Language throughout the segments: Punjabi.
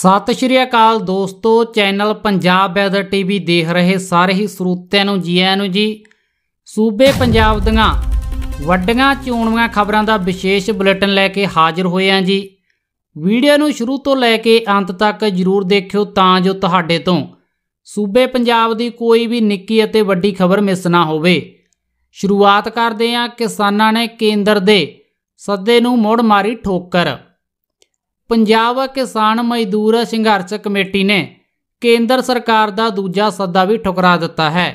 ਸਤਿ ਸ਼੍ਰੀ ਅਕਾਲ ਦੋਸਤੋ ਚੈਨਲ ਪੰਜਾਬ ਵੈਦਰ ਟੀਵੀ ਦੇਖ ਰਹੇ ਸਾਰੇ ਹੀ ਸਰੋਤਿਆਂ ਨੂੰ ਜੀ ਆਇਆਂ ਨੂੰ ਜੀ ਸੂਬੇ ਪੰਜਾਬ ਦੀਆਂ ਵੱਡੀਆਂ ਚੋਣਵੀਆਂ ਖਬਰਾਂ ਦਾ ਵਿਸ਼ੇਸ਼ ਬੁਲੇਟਿਨ ਲੈ ਕੇ ਹਾਜ਼ਰ ਹੋਏ ਆਂ ਜੀ ਵੀਡੀਓ ਨੂੰ ਸ਼ੁਰੂ ਤੋਂ ਲੈ ਕੇ ਅੰਤ ਤੱਕ ਜਰੂਰ ਦੇਖਿਓ ਤਾਂ ਜੋ ਤੁਹਾਡੇ ਤੋਂ ਸੂਬੇ ਪੰਜਾਬ ਦੀ ਕੋਈ ਵੀ ਨਿੱਕੀ ਅਤੇ ਵੱਡੀ ਖਬਰ ਮਿਸ ਨਾ ਹੋਵੇ ਸ਼ੁਰੂਆਤ ਕਰਦੇ ਆਂ ਕਿਸਾਨਾਂ ਨੇ ਕੇਂਦਰ ਦੇ ਸੱਦੇ ਨੂੰ ਮੋੜ ਮਾਰੀ ਠੋਕਰ ਪੰਜਾਬ ਕਿਸਾਨ ਮਜ਼ਦੂਰ ਸੰਘਰਸ਼ ਕਮੇਟੀ ਨੇ ਕੇਂਦਰ ਸਰਕਾਰ ਦਾ ਦੂਜਾ ਸੱਦਾ ਵੀ ਠੁਕਰਾ ਦਿੱਤਾ ਹੈ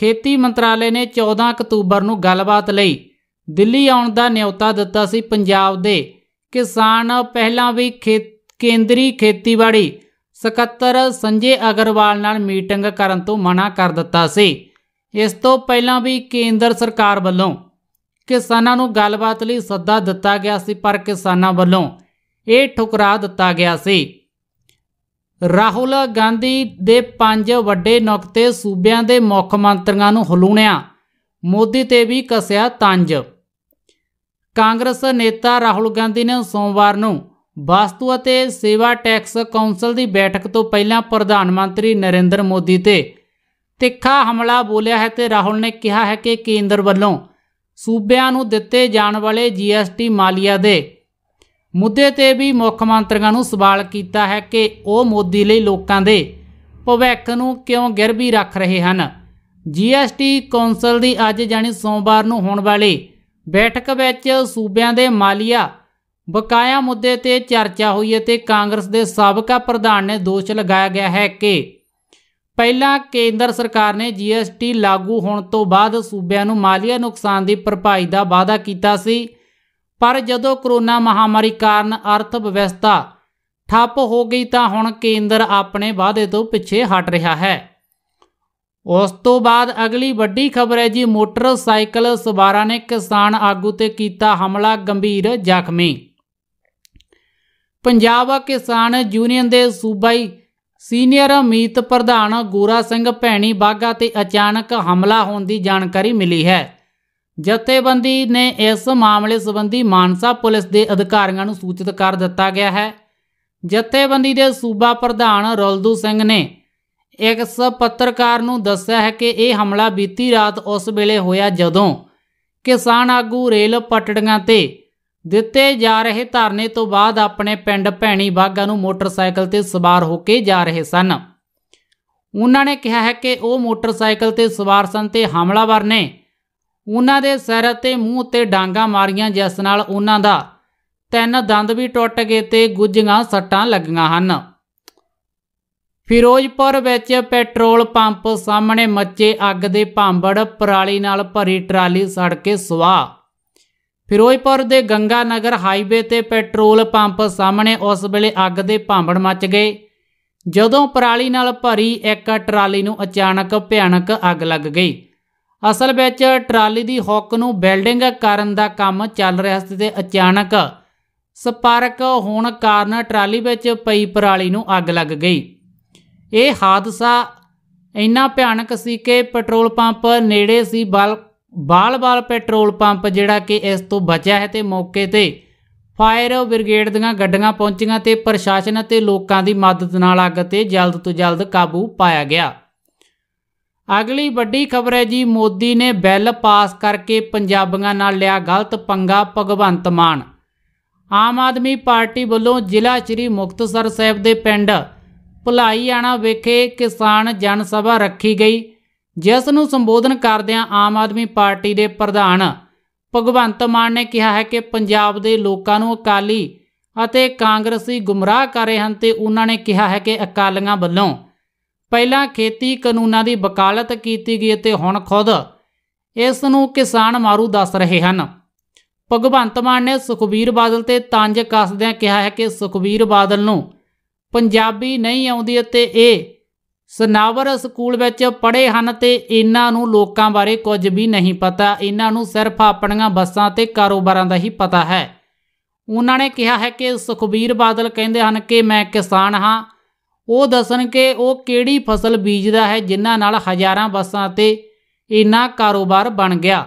ਖੇਤੀ ਮੰਤਰਾਲੇ ਨੇ 14 ਅਕਤੂਬਰ ਨੂੰ ਗੱਲਬਾਤ ਲਈ ਦਿੱਲੀ ਆਉਣ ਦਾ ਨਿਯੋਤਾ ਦਿੱਤਾ ਸੀ ਪੰਜਾਬ ਦੇ ਕਿਸਾਨ ਪਹਿਲਾਂ ਵੀ ਕੇਂਦਰੀ ਖੇਤੀਬਾੜੀ ਸਕੱਤਰ ਸੰਜੇ ਅਗਰਵਾਲ ਨਾਲ ਮੀਟਿੰਗ ਕਰਨ ਤੋਂ ਮਨਾ ਕਰ ਦਿੱਤਾ ਸੀ ਇਸ ਤੋਂ ਪਹਿਲਾਂ ਵੀ ਕੇਂਦਰ ਸਰਕਾਰ ਵੱਲੋਂ ਕਿਸਾਨਾਂ ਨੂੰ ਗੱਲਬਾਤ ਲਈ ਸੱਦਾ ਦਿੱਤਾ ਗਿਆ ਸੀ ਪਰ ਕਿਸਾਨਾਂ ਵੱਲੋਂ ਇਹ ਠੁਕਰਾ ਦਿੱਤਾ ਗਿਆ ਸੀ ਰਾਹੁਲ ਗਾਂਧੀ ਦੇ ਪੰਜ ਵੱਡੇ ਨੁਕਤੇ ਸੂਬਿਆਂ ਦੇ ਮੁੱਖ ਮੰਤਰੀਆਂ ਨੂੰ ਹਲੂਣਿਆ ਮੋਦੀ ਤੇ ਵੀ ਕਸਿਆ ਤੰਜ ਕਾਂਗਰਸ ਨੇਤਾ ਰਾਹੁਲ ਗਾਂਧੀ ਨੇ ਸੋਮਵਾਰ ਨੂੰ ਵਸਤੂ ਅਤੇ ਸੇਵਾ ਟੈਕਸ ਕੌਂਸਲ ਦੀ ਬੈਠਕ ਤੋਂ ਪਹਿਲਾਂ ਪ੍ਰਧਾਨ ਮੰਤਰੀ ਨਰਿੰਦਰ ਮੋਦੀ ਤੇ ਤਿੱਖਾ ਹਮਲਾ ਬੋਲਿਆ ਹੈ ਤੇ ਰਾਹੁਲ ਨੇ ਕਿਹਾ ਹੈ ਕਿ ਕੇਂਦਰ ਵੱਲੋਂ ਸੂਬਿਆਂ ਨੂੰ ਦਿੱਤੇ ਜਾਣ ਵਾਲੇ ਜੀਐਸਟੀ ਮਾਲੀਆ ਦੇ ਮੁੱਦੇ ਤੇ ਵੀ ਮੁੱਖ ਮੰਤਰੀਆਂ ਨੂੰ ਸਵਾਲ ਕੀਤਾ ਹੈ ਕਿ ਉਹ ਮੋਦੀ ਲਈ ਲੋਕਾਂ ਦੇ ਭਵਿੱਖ ਨੂੰ ਕਿਉਂ ਗਿਰਵੀ ਰੱਖ ਰਹੇ ਹਨ ਜੀਐਸਟੀ ਕੌਂਸਲ ਦੀ ਅੱਜ ਜਾਨੀ ਸੋਮਵਾਰ ਨੂੰ ਹੋਣ ਵਾਲੀ ਬੈਠਕ ਵਿੱਚ ਸੂਬਿਆਂ ਦੇ ਮਾਲੀਆ ਬਕਾਇਆ ਮੁੱਦੇ ਤੇ ਚਰਚਾ ਹੋਈ ਅਤੇ ਕਾਂਗਰਸ ਦੇ ਸਾਬਕਾ ਪ੍ਰਧਾਨ ਨੇ ਦੋਸ਼ ਲਗਾਇਆ ਗਿਆ ਹੈ ਕਿ ਪਹਿਲਾਂ ਕੇਂਦਰ ਸਰਕਾਰ ਨੇ ਜੀਐਸਟੀ ਲਾਗੂ ਹੋਣ ਤੋਂ ਬਾਅਦ ਸੂਬਿਆਂ ਨੂੰ ਮਾਲੀਆ ਨੁਕਸਾਨ ਦੀ ਭਰਪਾਈ ਦਾ ਵਾਅਦਾ ਕੀਤਾ ਸੀ ਪਰ ਜਦੋਂ ਕਰੋਨਾ ਮਹਾਮਾਰੀ ਕਾਰਨ ਅਰਥ ਵਿਵਸਥਾ ਠੱਪ ਹੋ ਗਈ ਤਾਂ ਹੁਣ ਕੇਂਦਰ ਆਪਣੇ ਵਾਅਦੇ ਤੋਂ ਪਿੱਛੇ ਹਟ ਰਿਹਾ ਹੈ ਉਸ ਤੋਂ ਬਾਅਦ ਅਗਲੀ ਵੱਡੀ ਖਬਰ ਹੈ ਜੀ ਮੋਟਰਸਾਈਕਲ ਸਵਾਰਾਂ ਨੇ ਕਿਸਾਨ ਆਗੂ ਤੇ ਕੀਤਾ ਹਮਲਾ ਗੰਭੀਰ ਜ਼ਖਮੀ ਪੰਜਾਬ ਕਿਸਾਨ ਯੂਨੀਅਨ ਦੇ ਸੂਬਾਈ ਸੀਨੀਅਰ ਮੀਤ ਪ੍ਰਧਾਨ ਗੋਰਾ ਸਿੰਘ ਭੈਣੀ ਬਾਗਾ ਤੇ ਅਚਾਨਕ ਹਮਲਾ ਹੋਣ ਦੀ ਜਾਣਕਾਰੀ ਮਿਲੀ ਹੈ ਜਥੇਬੰਦੀ ਨੇ ਇਸ ਮਾਮਲੇ ਸੰਬੰਧੀ ਮਾਨਸਾ ਪੁਲਿਸ ਦੇ ਅਧਿਕਾਰੀਆਂ ਨੂੰ ਸੂਚਿਤ ਕਰ ਦਿੱਤਾ ਗਿਆ ਹੈ ਜਥੇਬੰਦੀ ਦੇ ਸੂਬਾ ਪ੍ਰਧਾਨ ਰੌਲਦੂ ਸਿੰਘ ਨੇ ਇੱਕ ਪੱਤਰਕਾਰ ਨੂੰ ਦੱਸਿਆ ਹੈ ਕਿ ਇਹ ਹਮਲਾ ਬੀਤੀ ਰਾਤ ਉਸ ਵੇਲੇ ਹੋਇਆ ਜਦੋਂ ਕਿਸਾਨ ਆਗੂ ਰੇਲ ਪਟੜੀਆਂ ਤੇ ਦਿੱਤੇ ਜਾ ਰਹੇ ਧਰਨੇ ਤੋਂ ਬਾਅਦ ਆਪਣੇ ਪਿੰਡ ਭੈਣੀ ਬਾਗਾ ਨੂੰ ਮੋਟਰਸਾਈਕਲ ਤੇ ਸਵਾਰ ਹੋ ਕੇ ਜਾ ਰਹੇ ਸਨ ਉਹਨਾਂ ਨੇ ਕਿਹਾ ਹੈ ਕਿ ਉਹ ਮੋਟਰਸਾਈਕਲ ਤੇ ਸਵਾਰ ਸਨ ਤੇ ਹਮਲਾਵਰ ਨੇ ਉਹਨਾਂ ਦੇ ਸਿਰ ਅਤੇ ਮੂੰਹ ਉੱਤੇ ਡਾਂਗਾ ਮਾਰੀਆਂ ਜਿਸ ਨਾਲ ਉਹਨਾਂ ਦਾ ਤਿੰਨ ਦੰਦ ਵੀ ਟੁੱਟ ਗਏ ਤੇ ਗੁੱਜੀਆਂ ਸੱਟਾਂ ਲੱਗੀਆਂ ਹਨ ਫਿਰੋਜ਼ਪੁਰ ਵਿੱਚ ਪੈਟਰੋਲ ਪੰਪ ਸਾਹਮਣੇ ਮੱਚੇ ਅੱਗ ਦੇ ਭਾਂਬੜ ਪਰਾਲੀ ਨਾਲ ਭਰੀ ਟਰਾਲੀ ਸੜ ਕੇ ਸੁਆਹ ਫਿਰੋਜ਼ਪੁਰ ਦੇ ਗੰਗਾ ਨਗਰ ਹਾਈਵੇ ਤੇ ਪੈਟਰੋਲ ਪੰਪ ਸਾਹਮਣੇ ਉਸ ਵੇਲੇ ਅੱਗ ਦੇ ਭਾਂਬੜ ਮੱਚ ਗਏ ਜਦੋਂ ਪਰਾਲੀ ਨਾਲ ਭਰੀ ਇੱਕ ਟਰਾਲੀ ਨੂੰ ਅਚਾਨਕ ਭਿਆਨਕ ਅੱਗ ਲੱਗ ਗਈ ਅਸਲ ਵਿੱਚ ਟਰਾਲੀ ਦੀ ਹੁੱਕ ਨੂੰ ਬਿਲਡਿੰਗ ਕਰਨ ਦਾ ਕੰਮ ਚੱਲ ਰਿਹਾ ਸੀ ਤੇ ਅਚਾਨਕ ਸਪਾਰਕ ਹੋਣ ਕਾਰਨ ਟਰਾਲੀ ਵਿੱਚ ਪਈ ਪਰਾਲੀ ਨੂੰ ਅੱਗ ਲੱਗ ਗਈ ਇਹ ਹਾਦਸਾ ਇੰਨਾ ਭਿਆਨਕ ਸੀ ਕਿ ਪੈਟਰੋਲ ਪੰਪ ਨੇੜੇ ਸੀ ਬਾਲ-ਬਾਲ ਪੈਟਰੋਲ ਪੰਪ ਜਿਹੜਾ ਕਿ ਇਸ ਤੋਂ ਬਚਿਆ ਹੈ ਤੇ ਮੌਕੇ ਤੇ ਫਾਇਰ ਬ੍ਰਿਗੇਡ ਦੀਆਂ ਗੱਡੀਆਂ ਪਹੁੰਚੀਆਂ ਤੇ ਪ੍ਰਸ਼ਾਸਨ ਅਤੇ ਲੋਕਾਂ ਦੀ ਮਦਦ ਨਾਲ ਅੱਗ ਤੇ ਜਲਦ ਤੋਂ ਜਲਦ ਕਾਬੂ ਪਾਇਆ ਗਿਆ ਅਗਲੀ ਵੱਡੀ ਖਬਰ ਹੈ ਜੀ ਮੋਦੀ ਨੇ ਬਿੱਲ ਪਾਸ ਕਰਕੇ ਪੰਜਾਬੀਆਂ ਨਾਲ ਲਿਆ ਗਲਤ ਪੰਗਾ ਭਗਵੰਤ ਮਾਨ ਆਮ ਆਦਮੀ ਪਾਰਟੀ ਵੱਲੋਂ ਜ਼ਿਲ੍ਹਾ ਸ੍ਰੀ ਮੁਕਤਸਰ ਸਾਹਿਬ ਦੇ ਪਿੰਡ ਆਣਾ ਵਿਖੇ ਕਿਸਾਨ ਜਨ ਸਭਾ ਰੱਖੀ ਗਈ ਜਿਸ ਨੂੰ ਸੰਬੋਧਨ ਕਰਦਿਆਂ ਆਮ ਆਦਮੀ ਪਾਰਟੀ ਦੇ ਪ੍ਰਧਾਨ ਭਗਵੰਤ ਮਾਨ ਨੇ ਕਿਹਾ ਹੈ ਕਿ ਪੰਜਾਬ ਦੇ ਲੋਕਾਂ ਨੂੰ ਅਕਾਲੀ ਅਤੇ ਕਾਂਗਰਸੀ ਗੁੰਮਰਾਹ ਕਰ ਰਹੇ ਹਨ ਤੇ ਉਹਨਾਂ ਨੇ ਕਿਹਾ ਹੈ ਕਿ ਅਕਾਲੀਆਂ ਵੱਲੋਂ ਪਹਿਲਾਂ ਖੇਤੀ ਕਾਨੂੰਨਾਂ ਦੀ ਵਕਾਲਤ ਕੀਤੀ ਗਈ ਅਤੇ ਹੁਣ ਖੁਦ ਇਸ ਨੂੰ ਕਿਸਾਨ ਮਾਰੂ ਦੱਸ ਰਹੇ ਹਨ ਭਗਵੰਤ ਮਾਨ ਨੇ ਸੁਖਬੀਰ ਬਾਦਲ ਤੇ ਤੰਜ ਕੱਸਦਿਆਂ ਕਿਹਾ ਹੈ ਕਿ ਸੁਖਬੀਰ ਬਾਦਲ ਨੂੰ ਪੰਜਾਬੀ ਨਹੀਂ ਆਉਂਦੀ ਅਤੇ ਇਹ ਸਨਾਵਰ ਸਕੂਲ ਵਿੱਚ ਪੜ੍ਹੇ ਹਨ ਤੇ ਇਹਨਾਂ ਨੂੰ ਲੋਕਾਂ ਬਾਰੇ ਕੁਝ ਵੀ ਨਹੀਂ ਪਤਾ ਇਹਨਾਂ ਨੂੰ ਸਿਰਫ ਆਪਣੀਆਂ ਬੱਸਾਂ ਤੇ ਕਾਰੋਬਾਰਾਂ ਦਾ ਹੀ ਪਤਾ ਹੈ ਉਹਨਾਂ ਨੇ ਕਿਹਾ ਹੈ ਕਿ ਸੁਖਬੀਰ ਬਾਦਲ ਕਹਿੰਦੇ ਹਨ ਕਿ ਮੈਂ ਕਿਸਾਨ ਹਾਂ ਉਹ ਦੱਸਣ ਕਿ ਉਹ ਕਿਹੜੀ ਫਸਲ ਬੀਜਦਾ ਹੈ ਜਿਨ੍ਹਾਂ ਨਾਲ ਹਜ਼ਾਰਾਂ ਬੱਸਾਂ ਤੇ ਇੰਨਾ ਕਾਰੋਬਾਰ ਬਣ ਗਿਆ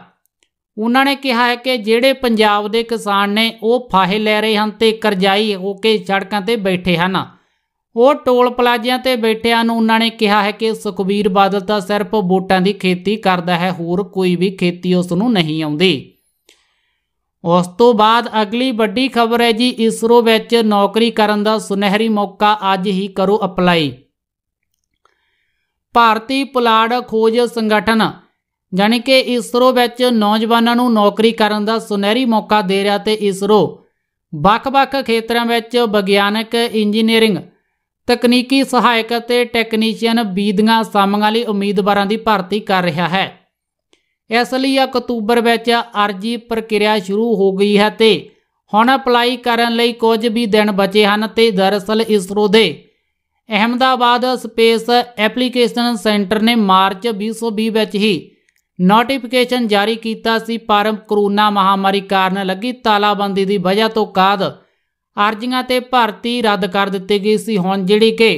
ਉਹਨਾਂ ਨੇ ਕਿਹਾ ਹੈ ਕਿ ਜਿਹੜੇ ਪੰਜਾਬ ਦੇ ਕਿਸਾਨ ਨੇ ਉਹ ਫਾਹੇ ਲੈ ਰਹੇ ਹਨ ਤੇ ਕਰਜ਼ਾਈ ਹੋ ਕੇ ਸੜਕਾਂ ਤੇ ਬੈਠੇ ਹਨ ਉਹ ਟੋਲ ਪਲਾਜ਼ਿਆਂ ਤੇ ਬੈਠਿਆਂ ਨੂੰ ਉਹਨਾਂ ਨੇ ਕਿਹਾ ਹੈ ਕਿ ਸੁਖਵੀਰ ਬਾਦਲ ਤਾਂ ਸਿਰਫ ਵੋਟਾਂ ਦੀ ਖੇਤੀ ਕਰਦਾ ਹੈ ਹੋਰ ਕੋਈ ਵੀ ਖੇਤੀ ਉਸ ਨੂੰ ਨਹੀਂ ਆਉਂਦੀ ਉਸ ਤੋਂ ਬਾਅਦ ਅਗਲੀ ਵੱਡੀ ਖਬਰ ਹੈ ਜੀ ਇਸਰੋ ਵਿੱਚ ਨੌਕਰੀ ਕਰਨ ਦਾ ਸੁਨਹਿਰੀ ਮੌਕਾ ਅੱਜ ਹੀ ਕਰੋ ਅਪਲਾਈ ਭਾਰਤੀ ਪੁਲਾੜ ਖੋਜ ਸੰਗਠਨ ਜਾਨੀ ਕਿ ਇਸਰੋ ਵਿੱਚ ਨੌਜਵਾਨਾਂ ਨੂੰ ਨੌਕਰੀ ਕਰਨ ਦਾ ਸੁਨਹਿਰੀ ਮੌਕਾ ਦੇ ਰਿਹਾ ਤੇ ਇਸਰੋ ਵੱਖ-ਵੱਖ ਖੇਤਰਾਂ ਵਿੱਚ ਵਿਗਿਆਨਕ ਇੰਜੀਨੀਅਰਿੰਗ ਤਕਨੀਕੀ ਸਹਾਇਕ ਅਤੇ ਟੈਕਨੀਸ਼ੀਅਨ ਬੀਦੀਆਂ ਸਾਮਗਾਂ ਲਈ ਉਮੀਦਵਾਰਾਂ ਦੀ ਭਰਤੀ ਕਰ ਰਿਹਾ ਹੈ ਇਸ ਲਈ ਅਕਤੂਬਰ ਵਿੱਚ ਅਰਜੀ ਪ੍ਰਕਿਰਿਆ ਸ਼ੁਰੂ ਹੋ ਗਈ ਹੈ ਤੇ ਹੁਣ ਅਪਲਾਈ ਕਰਨ ਲਈ ਕੁਝ ਵੀ ਦਿਨ ਬਚੇ ਹਨ ਤੇ ਦਰਅਸਲ ਇਸਰੋ ਦੇ ਅਹਮਦਾਬਾਦ ਸਪੇਸ ਐਪਲੀਕੇਸ਼ਨ ਸੈਂਟਰ ਨੇ ਮਾਰਚ 2020 ਵਿੱਚ ਹੀ ਨੋਟੀਫਿਕੇਸ਼ਨ ਜਾਰੀ ਕੀਤਾ ਸੀ ਪਰ ਕਰੋਨਾ ਮਹਾਮਾਰੀ ਕਾਰਨ ਲੱਗੀ ਤਾਲਾਬੰਦੀ ਦੀ ਵਜ੍ਹਾ ਤੋਂ ਕਾਦ ਅਰਜ਼ੀਆਂ ਤੇ ਭਰਤੀ ਰੱਦ ਕਰ ਦਿੱਤੀ ਗਈ ਸੀ ਹੁਣ ਜਿਹੜੀ ਕਿ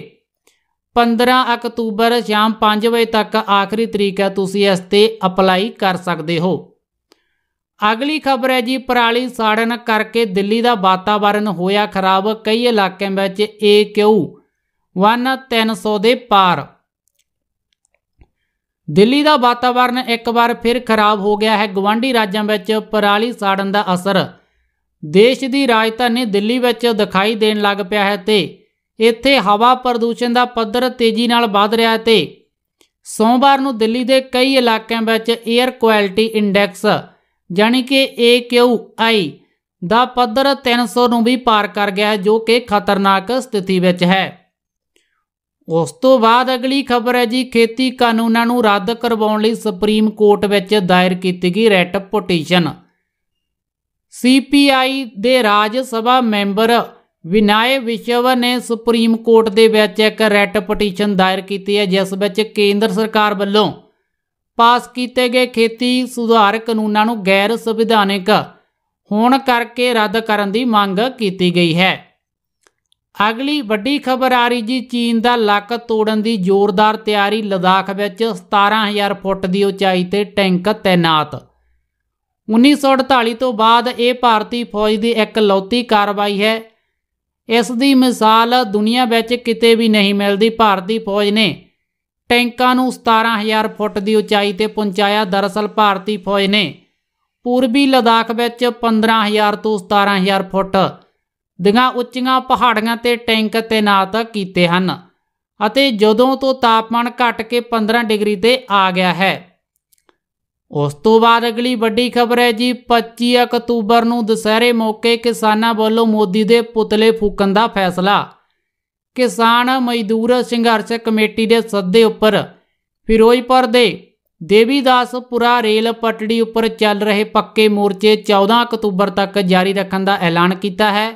15 ਅਕਤੂਬਰ ਸ਼ਾਮ 5 ਵਜੇ ਤੱਕ ਆਖਰੀ ਤਰੀਕ ਹੈ ਤੁਸੀਂ ਇਸ ਤੇ ਅਪਲਾਈ ਕਰ ਸਕਦੇ ਹੋ ਅਗਲੀ ਖਬਰ ਹੈ ਜੀ ਪਰਾਲੀ ਸਾੜਨ ਕਰਕੇ ਦਿੱਲੀ ਦਾ ਵਾਤਾਵਰਣ ਹੋਇਆ ਖਰਾਬ ਕਈ ਇਲਾਕਿਆਂ ਵਿੱਚ AQ 1300 ਦੇ ਪਾਰ ਦਿੱਲੀ ਦਾ ਵਾਤਾਵਰਣ ਇੱਕ ਵਾਰ ਫਿਰ ਖਰਾਬ ਹੋ ਗਿਆ ਹੈ ਗਵਾਂਢੀ ਰਾਜਾਂ ਵਿੱਚ ਪਰਾਲੀ ਸਾੜਨ ਦਾ ਅਸਰ ਦੇਸ਼ ਦੀ ਰਾਜਧਾਨੀ ਦਿੱਲੀ ਵਿੱਚ ਦਿਖਾਈ ਦੇਣ ਲੱਗ ਪਿਆ ਹੈ ਤੇ ਇੱਥੇ ਹਵਾ ਪ੍ਰਦੂਸ਼ਣ ਦਾ ਪੱਧਰ ਤੇਜ਼ੀ ਨਾਲ ਵੱਧ ਰਿਹਾ ਹੈ ਤੇ ਸੋਮਵਾਰ ਨੂੰ ਦਿੱਲੀ ਦੇ ਕਈ ਇਲਾਕਿਆਂ ਵਿੱਚ 에ਅਰ ਕੁਆਲਿਟੀ ਇੰਡੈਕਸ ਜਾਨੀ ਕਿ AQI ਦਾ ਪੱਧਰ 300 ਨੂੰ ਵੀ ਪਾਰ ਕਰ ਗਿਆ ਹੈ ਜੋ ਕਿ ਖਤਰਨਾਕ ਸਥਿਤੀ ਵਿੱਚ ਹੈ ਉਸ ਤੋਂ ਬਾਅਦ ਅਗਲੀ ਖਬਰ ਹੈ ਜੀ ਖੇਤੀ ਕਾਨੂੰਨਾਂ ਨੂੰ ਰੱਦ ਕਰਵਾਉਣ ਲਈ ਸੁਪਰੀਮ ਕੋਰਟ ਵਿੱਚ ਦਾਇਰ ਕੀਤੀ ਗਈ ਰੈਟ ਪਟੀਸ਼ਨ CPI ਦੇ ਰਾਜ ਸਭਾ ਮੈਂਬਰ ਵਿਨਾਏ ਵਿਸ਼ਵ ਨੇ ਸੁਪਰੀਮ ਕੋਰਟ ਦੇ ਵਿੱਚ ਇੱਕ ਰੈਟ ਪਟੀਸ਼ਨ ਦਾਇਰ ਕੀਤੀ ਹੈ ਜਿਸ ਵਿੱਚ ਕੇਂਦਰ ਸਰਕਾਰ ਵੱਲੋਂ ਪਾਸ ਕੀਤੇ ਗਏ ਖੇਤੀ ਸੁਧਾਰ ਕਾਨੂੰਨਾਂ ਨੂੰ ਗੈਰ ਸੰਵਿਧਾਨਿਕ ਹੋਣ ਕਰਕੇ ਰੱਦ ਕਰਨ ਦੀ ਮੰਗ ਕੀਤੀ ਗਈ ਹੈ ਅਗਲੀ ਵੱਡੀ ਖਬਰ ਆ ਰਹੀ ਜੀ ਚੀਨ ਦਾ ਲੱਕ ਤੋੜਨ ਦੀ ਜ਼ੋਰਦਾਰ ਤਿਆਰੀ ਲਦਾਖ ਵਿੱਚ 17000 ਫੁੱਟ ਦੀ ਉਚਾਈ ਤੇ ਟੈਂਕ ਤੈਨਾਤ 1948 ਤੋਂ ਬਾਅਦ ਇਹ ਭਾਰਤੀ ਫੌਜ ਦੀ ਇੱਕ ਲੌਤੀ ਕਾਰਵਾਈ ਹੈ ਇਸ ਦੀ ਮਿਸਾਲ ਦੁਨੀਆ ਵਿੱਚ ਕਿਤੇ ਵੀ ਨਹੀਂ ਮਿਲਦੀ ਭਾਰਤੀ ਫੌਜ ਨੇ ਟੈਂਕਾਂ ਨੂੰ 17000 ਫੁੱਟ ਦੀ ਉਚਾਈ ਤੇ ਪਹੁੰਚਾਇਆ ਦਰਅਸਲ ਭਾਰਤੀ ਫੌਜ ਨੇ ਪੂਰਬੀ ਲਦਾਖ ਵਿੱਚ 15000 ਤੋਂ 17000 ਫੁੱਟ ਦੀਆਂ ਉੱਚੀਆਂ ਪਹਾੜੀਆਂ ਤੇ ਟੈਂਕ ਤੈਨਾਤ ਕੀਤੇ ਹਨ ਅਤੇ ਜਦੋਂ ਤੋਂ ਤਾਪਮਾਨ ਘਟ ਕੇ 15 ਡਿਗਰੀ ਤੇ ਆ ਗਿਆ ਹੈ ਉਸ ਤੋਂ ਬਾਅਦ ਅਗਲੀ ਵੱਡੀ ਖਬਰ ਹੈ ਜੀ 25 ਅਕਤੂਬਰ ਨੂੰ ਦੁਸਹਿਰੇ ਮੌਕੇ ਕਿਸਾਨਾਂ ਵੱਲੋਂ ਮੋਦੀ ਦੇ ਪੁਤਲੇ ਫੂਕਣ ਦਾ ਫੈਸਲਾ ਕਿਸਾਨ ਮਜ਼ਦੂਰ ਸੰਘਰਸ਼ ਕਮੇਟੀ ਦੇ ਸੱਦੇ ਉੱਪਰ ਫਿਰੋਜ਼ਪੁਰ ਦੇ ਦੇਵੀਦਾਸਪੁਰਾ ਰੇਲ ਪਟੜੀ ਉੱਪਰ ਚੱਲ ਰਹੇ ਪੱਕੇ ਮੋਰਚੇ 14 ਅਕਤੂਬਰ ਤੱਕ ਜਾਰੀ ਰੱਖਣ ਦਾ ਐਲਾਨ ਕੀਤਾ ਹੈ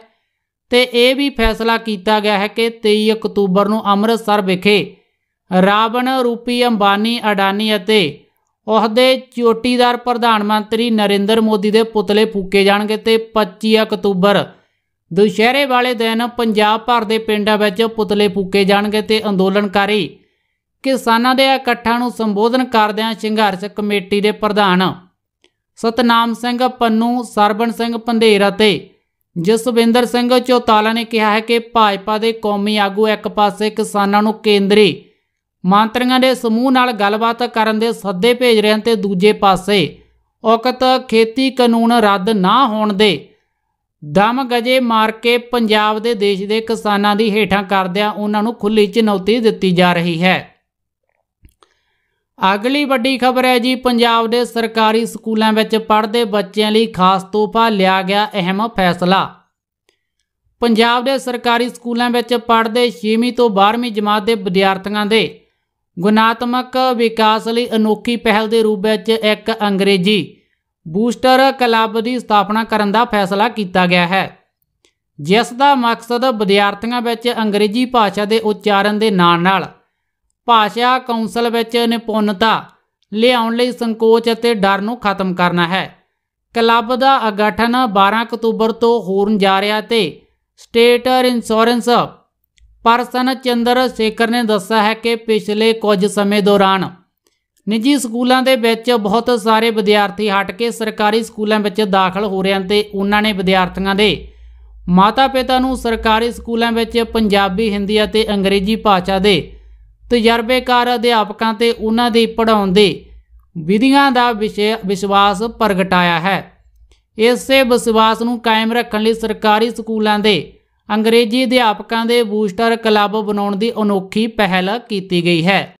ਤੇ ਇਹ ਵੀ ਫੈਸਲਾ ਕੀਤਾ ਗਿਆ ਹੈ ਕਿ 23 ਅਕਤੂਬਰ ਨੂੰ ਅੰਮ੍ਰਿਤਸਰ ਵਿਖੇ ਰਾਵਣ ਰੂਪੀ ਅੰਬਾਨੀ ਅਡਾਨੀ ਅਤੇ ਉਹਦੇ ਚੋਟੀਦਾਰ ਪ੍ਰਧਾਨ ਮੰਤਰੀ ਨਰਿੰਦਰ ਮੋਦੀ ਦੇ ਪੁਤਲੇ ਫੂਕੇ ਜਾਣਗੇ ਤੇ 25 ਅਕਤੂਬਰ ਦੁਸ਼ਹਿਰੇ ਵਾਲੇ ਦਿਨ ਪੰਜਾਬ ਭਰ ਦੇ ਪਿੰਡਾਂ ਵਿੱਚ ਪੁਤਲੇ ਫੂਕੇ ਜਾਣਗੇ ਤੇ ਅੰਦੋਲਨਕਾਰੀ ਕਿਸਾਨਾਂ ਦੇ ਇਕੱਠਾਂ ਨੂੰ ਸੰਬੋਧਨ ਕਰਦਿਆਂ ਸੰਘਰਸ਼ ਕਮੇਟੀ ਦੇ ਪ੍ਰਧਾਨ ਸਤਨਾਮ ਸਿੰਘ ਪੰਨੂ ਸਰਬਣ ਸਿੰਘ ਪੰਧੇਰ ਅਤੇ ਜਸਵਿੰਦਰ ਸਿੰਘ ਚੋਤਾਲਾ ਨੇ ਕਿਹਾ ਹੈ ਕਿ ਭਾਜਪਾ ਦੇ ਕੌਮੀ ਆਗੂ ਇੱਕ ਪਾਸੇ ਕਿਸਾਨਾਂ ਨੂੰ ਕੇਂਦਰੀ ਮੰਤਰੀਆਂ ਦੇ ਸਮੂਹ ਨਾਲ ਗੱਲਬਾਤ ਕਰਨ ਦੇ ਸੱਦੇ ਭੇਜ ਰਹੇ ਹਨ ਤੇ ਦੂਜੇ ਪਾਸੇ ਔਕਤ ਖੇਤੀ ਕਾਨੂੰਨ ਰੱਦ ਨਾ ਹੋਣ ਦੇ ਦਮ ਗਜੇ ਮਾਰ ਕੇ ਪੰਜਾਬ ਦੇ ਦੇਸ਼ ਦੇ ਕਿਸਾਨਾਂ ਦੀ ਹੇਠਾਂ ਕਰਦਿਆ ਉਹਨਾਂ ਨੂੰ ਖੁੱਲੀ ਚੁਣੌਤੀ ਦਿੱਤੀ ਜਾ ਰਹੀ ਹੈ ਅਗਲੀ ਵੱਡੀ ਖਬਰ ਹੈ ਜੀ ਪੰਜਾਬ ਦੇ ਸਰਕਾਰੀ ਸਕੂਲਾਂ ਵਿੱਚ ਪੜ੍ਹਦੇ ਬੱਚਿਆਂ ਲਈ ਖਾਸ ਤੋਹਫਾ ਲਿਆ ਗਿਆ ਅਹਿਮ ਫੈਸਲਾ ਪੰਜਾਬ ਦੇ ਸਰਕਾਰੀ ਸਕੂਲਾਂ ਵਿੱਚ ਪੜ੍ਹਦੇ 6ਵੀਂ ਤੋਂ 12ਵੀਂ ਜਮਾਤ ਦੇ ਵਿਦਿਆਰਥੀਆਂ ਦੇ ਗੁਣਾਤਮਕ ਵਿਕਾਸ ਲਈ ਅਨੋਖੀ ਪਹਿਲ ਦੇ ਰੂਪ ਵਿੱਚ ਇੱਕ ਅੰਗਰੇਜ਼ੀ ਬੂਸਟਰ ਕਲੱਬ ਦੀ ਸਥਾਪਨਾ ਕਰਨ ਦਾ ਫੈਸਲਾ ਕੀਤਾ ਗਿਆ ਹੈ ਜਿਸ ਦਾ ਮਕਸਦ ਵਿਦਿਆਰਥੀਆਂ ਵਿੱਚ ਅੰਗਰੇਜ਼ੀ ਭਾਸ਼ਾ ਦੇ ਉਚਾਰਨ ਦੇ ਨਾਲ ਨਾਲ ਭਾਸ਼ਾ ਕੌਂਸਲ ਵਿੱਚ ਨਿਪੁੰਨਤਾ ਲਿਆਉਣ ਲਈ ਸੰਕੋਚ ਅਤੇ ਡਰ ਨੂੰ ਖਤਮ ਕਰਨਾ ਹੈ ਕਲੱਬ ਦਾ ਅਗਠਨ 12 ਅਕਤੂਬਰ ਤੋਂ ਹੋਣ ਜਾ ਰਿਹਾ ਤੇ state insurance person Chandra Shekhar ਨੇ ਦੱਸਿਆ ਹੈ ਕਿ ਪਿਛਲੇ ਕੁਝ ਸਮੇਂ ਦੌਰਾਨ ਨਿੱਜੀ ਸਕੂਲਾਂ ਦੇ ਵਿੱਚ ਬਹੁਤ ਸਾਰੇ ਵਿਦਿਆਰਥੀ ਹਟ ਕੇ ਸਰਕਾਰੀ ਸਕੂਲਾਂ ਵਿੱਚ ਦਾਖਲ ਹੋ ਰਹੇ ਹਨ ਤੇ ਉਹਨਾਂ ਨੇ ਵਿਦਿਆਰਥੀਆਂ ਦੇ ਮਾਤਾ-ਪਿਤਾ ਨੂੰ ਸਰਕਾਰੀ ਸਕੂਲਾਂ ਵਿੱਚ ਪੰਜਾਬੀ, ਹਿੰਦੀ ਅਤੇ ਅੰਗਰੇਜ਼ੀ ਭਾਸ਼ਾ ਦੇ ਤਜਰਬੇਕਾਰ ਅਧਿਆਪਕਾਂ ਤੇ ਉਹਨਾਂ ਦੀ ਪੜ੍ਹਾਉਣ ਦੇ ਵਿਧੀਆਂ ਦਾ ਵਿਸ਼ਵਾਸ ਪ੍ਰਗਟਾਇਆ ਹੈ ਇਸੇ ਵਿਸ਼ਵਾਸ ਨੂੰ ਕਾਇਮ ਰੱਖਣ ਲਈ ਸਰਕਾਰੀ ਸਕੂਲਾਂ ਦੇ ਅੰਗਰੇਜ਼ੀ ਅਧਿਆਪਕਾਂ ਦੇ ਬੂਸਟਰ ਕਲੱਬ ਬਣਾਉਣ ਦੀ ਅਨੋਖੀ ਪਹਿਲ ਕੀਤੀ ਗਈ ਹੈ